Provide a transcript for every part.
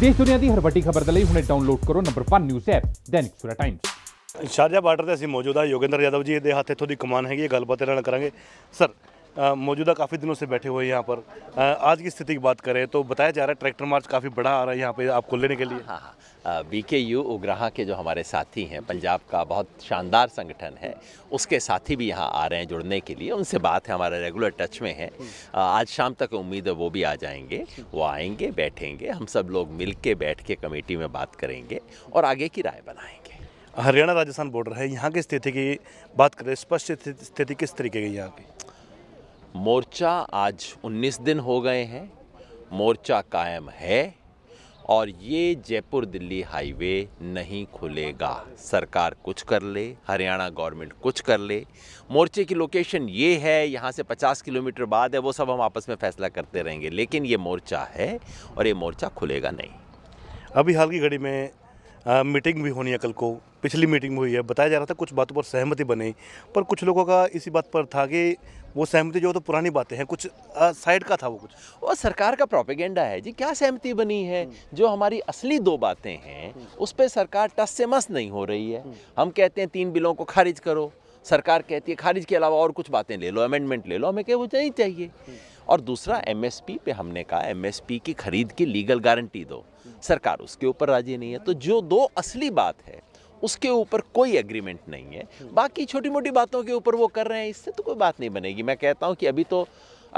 ਦੇਸ਼ ਦੁਨੀਆ ਦੀ ਹਰ ਵੱਡੀ ਖਬਰ ਦੇ ਲਈ ਹੁਣੇ ਡਾਊਨਲੋਡ ਕਰੋ ਨੰਬਰ 1 ਨਿਊਜ਼ ਐਪ ਦੈਨਿਕ ਸੂਰਾ ਟਾਈਮਸ ਸ਼ਾਰਜਾ ਬਾਰਡਰ ਤੇ ਅਸੀਂ ਮੌਜੂਦ ਆ ਯੋਗਿੰਦਰ ਯਾਦਵ ਜੀ ਦੇ ਹੱਥ ਇਥੋਂ ਦੀ ਕਮਾਨ ਹੈਗੀ ਇਹ ਗੱਲਬਾਤ ਇਹਨਾਂ ਨਾਲ ਕਰਾਂਗੇ ਸਰ मौजूदा काफ़ी दिनों से बैठे हुए हैं यहाँ पर आज की स्थिति की बात करें तो बताया जा रहा है ट्रैक्टर मार्च काफ़ी बड़ा आ रहा है यहाँ पे आपको लेने के लिए हाँ हाँ, हाँ। बी के यू उग्राह के जो हमारे साथी हैं पंजाब का बहुत शानदार संगठन है उसके साथी भी यहाँ आ रहे हैं जुड़ने के लिए उनसे बात है हमारे रेगुलर टच में है हम्म। आज शाम तक उम्मीद है वो भी आ जाएंगे वो आएंगे बैठेंगे हम सब लोग मिल के बैठ के कमेटी में बात करेंगे और आगे की राय बनाएंगे हरियाणा राजस्थान बॉर्डर है यहाँ की स्थिति की बात करें स्पष्ट स्थिति किस तरीके की यहाँ की मोर्चा आज 19 दिन हो गए हैं मोर्चा कायम है और ये जयपुर दिल्ली हाईवे नहीं खुलेगा सरकार कुछ कर ले हरियाणा गवर्नमेंट कुछ कर ले मोर्चे की लोकेशन ये है यहाँ से 50 किलोमीटर बाद है वो सब हम आपस में फैसला करते रहेंगे लेकिन ये मोर्चा है और ये मोर्चा खुलेगा नहीं अभी हाल की घड़ी में आ, मीटिंग भी होनी है कल को पिछली मीटिंग में हुई है बताया जा रहा था कुछ बातों पर सहमति बने पर कुछ लोगों का इसी बात पर था कि वो सहमति जो तो पुरानी बातें हैं कुछ साइड का था वो कुछ और सरकार का प्रोपेगेंडा है जी क्या सहमति बनी है हम्म। जो हमारी असली दो बातें हैं हम्म। उस पर सरकार टस से मस नहीं हो रही है हम्म। हम कहते हैं तीन बिलों को खारिज करो सरकार कहती है खारिज के अलावा और कुछ बातें ले लो अमेंडमेंट ले लो हमें क्या वो नहीं चाहिए और दूसरा एमएसपी पे हमने कहा एमएसपी की खरीद की लीगल गारंटी दो सरकार उसके ऊपर राजी नहीं है तो जो दो असली बात है उसके ऊपर कोई एग्रीमेंट नहीं है बाकी छोटी मोटी बातों के ऊपर वो कर रहे हैं इससे तो कोई बात नहीं बनेगी मैं कहता हूँ कि अभी तो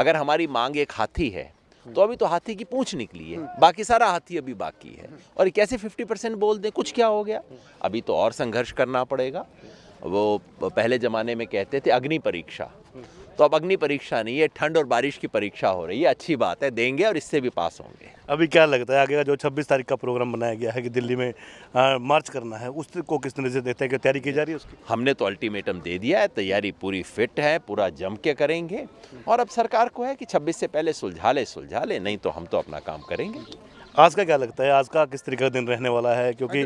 अगर हमारी मांग एक हाथी है तो अभी तो हाथी की पूछ निकली है बाकी सारा हाथी अभी बाकी है और कैसे 50 परसेंट बोल दें कुछ क्या हो गया अभी तो और संघर्ष करना पड़ेगा वो पहले ज़माने में कहते थे अग्नि परीक्षा तो अब अग्नि परीक्षा नहीं है ठंड और बारिश की परीक्षा हो रही है अच्छी बात है देंगे और इससे भी पास होंगे अभी क्या लगता है आगे का जो 26 तारीख का प्रोग्राम बनाया गया है कि दिल्ली में आ, मार्च करना है उस को किस तरह से देखते हैं कि तैयारी की जा रही है उसकी हमने तो अल्टीमेटम दे दिया है तैयारी पूरी फिट है पूरा जम के करेंगे और अब सरकार को है कि छब्बीस से पहले सुलझा ले सुलझा ले नहीं तो हम तो अपना काम करेंगे आज का क्या लगता है आज का किस तरीके का दिन रहने वाला है क्योंकि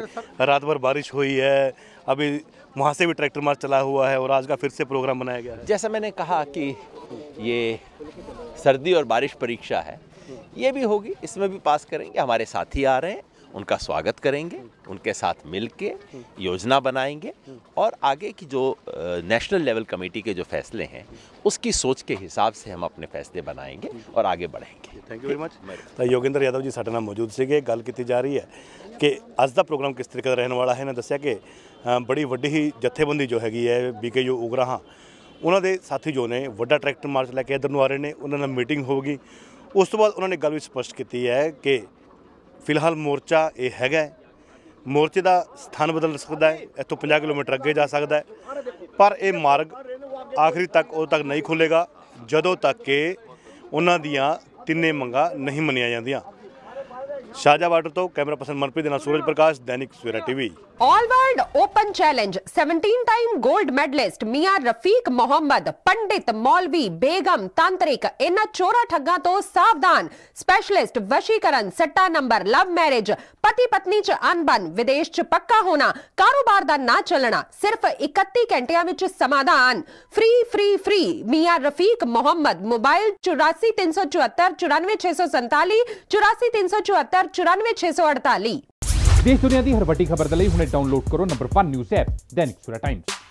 रात भर बारिश हुई है अभी वहाँ से भी ट्रैक्टर मार्च चला हुआ है और आज का फिर से प्रोग्राम बनाया गया है जैसा मैंने कहा कि ये सर्दी और बारिश परीक्षा है ये भी होगी इसमें भी पास करेंगे हमारे साथी आ रहे हैं उनका स्वागत करेंगे उनके साथ मिलके योजना बनाएंगे और आगे की जो नेशनल लेवल कमेटी के जो फैसले हैं उसकी सोच के हिसाब से हम अपने फैसले बनाएंगे और आगे बढ़ेंगे thank you very much Yogendra Yadav ji साढ़े मौजूद से गल की जा रही है कि अज का प्रोग्राम किस तरीके का रहने वाला है इन्हें दसिया कि बड़ी वही ही जत्बंदी जो हैगी है बी के यू उगराह उन्होंने साथी जो ने व्डा ट्रैक्टर मार्च लैके इधर आ रहे हैं उन्होंने मीटिंग होगी उस तो बाद उन्होंने गल भी स्पष्ट की है कि ਫਿਲਹਾਲ ਮੋਰਚਾ ਇਹ ਹੈਗਾ ਮੋਰਚੇ ਦਾ ਸਥਾਨ ਬਦਲ ਸਕਦਾ ਹੈ ਇੱਥੋਂ 50 ਕਿਲੋਮੀਟਰ ਅੱਗੇ ਜਾ ਸਕਦਾ ਹੈ ਪਰ ਇਹ ਮਾਰਗ ਆਖਰੀ ਤੱਕ ਉਦੋਂ ਤੱਕ ਨਹੀਂ ਖੁੱਲੇਗਾ ਜਦੋਂ ਤੱਕ ਕਿ ਉਹਨਾਂ ਦੀਆਂ ਤਿੰਨੇ ਮੰਗਾਂ ਨਹੀਂ ਮੰਨੀਆਂ ਜਾਂਦੀਆਂ షాజా तो कैमरा पर्सन मनप्रीत నా Suraj Prakash Dainik Savera TV all world open challenge 17 time gold medalist Miyan Rafiq Mohammad pandit maulvi begum तांत्रिक इन चोरा ठगा तो सावधान स्पेशलिस्ट वशीकरण सट्टा नंबर लव मैरिज पति पत्नी च अनबन विदेश च पक्का होना कारोबार दा ना चलना सिर्फ 31 घंटिया विच समाधान free free free Miyan Rafiq Mohammad mobile चौरासी 94647 सौ चौहत्तर हजार चौरानवे छह सौ अड़ताली देश दुनिया की हर वड्डी खबर दे डाउनलोड करो number one news app Dainik सूरा टाइम्स